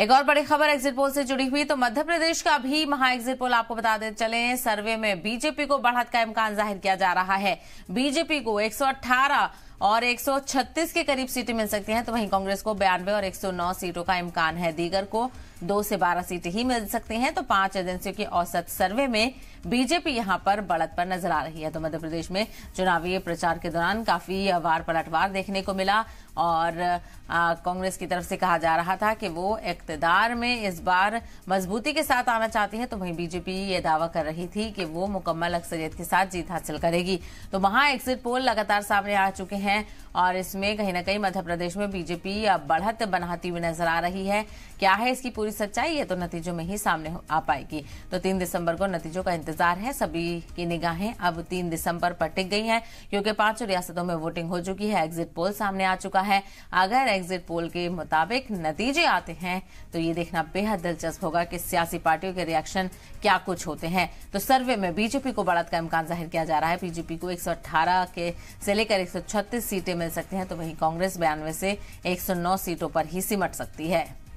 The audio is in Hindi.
एक और बड़ी खबर एग्जिट पोल से जुड़ी हुई तो मध्य प्रदेश का भी महा एग्जिट पोल आपको बता दे चले सर्वे में बीजेपी को बढ़त का इम्कान जाहिर किया जा रहा है बीजेपी को 118 और 136 के करीब सीटें मिल सकती हैं तो वहीं कांग्रेस को बयानवे और 109 सीटों का इम्कान है दीगर को दो से बारह सीटें ही मिल सकती हैं तो पांच एजेंसियों के औसत सर्वे में बीजेपी यहां पर बढ़त पर नजर आ रही है तो मध्य प्रदेश में चुनावी प्रचार के दौरान काफी वार पलटवार देखने को मिला और कांग्रेस की तरफ से कहा जा रहा था कि वो इकतदार में इस बार मजबूती के साथ आना चाहती है तो वहीं बीजेपी ये दावा कर रही थी कि वो मुकम्मल अक्सरियत के साथ जीत हासिल करेगी तो वहां एग्जिट पोल लगातार सामने आ चुके हैं हैं और इसमें कहीं ना कहीं मध्य प्रदेश में बीजेपी अब बढ़त बनाती हुई नजर आ रही है क्या है इसकी पूरी सच्चाई ये तो नतीजों में ही सामने आ पाएगी तो तीन दिसंबर को नतीजों का इंतजार है सभी की निगाहें अब तीन दिसंबर पर टिक गई हैं क्योंकि पांचों रियासतों में वोटिंग हो चुकी है एग्जिट पोल सामने आ चुका है अगर एग्जिट पोल के मुताबिक नतीजे आते हैं तो ये देखना बेहद दिलचस्प होगा कि सियासी पार्टियों के रिएक्शन क्या कुछ होते हैं तो सर्वे में बीजेपी को बढ़त का इम्कान जाहिर किया जा रहा है बीजेपी को एक के से लेकर एक सीटें मिल सकते हैं तो वहीं कांग्रेस बयानवे से 109 सीटों पर ही सिमट सकती है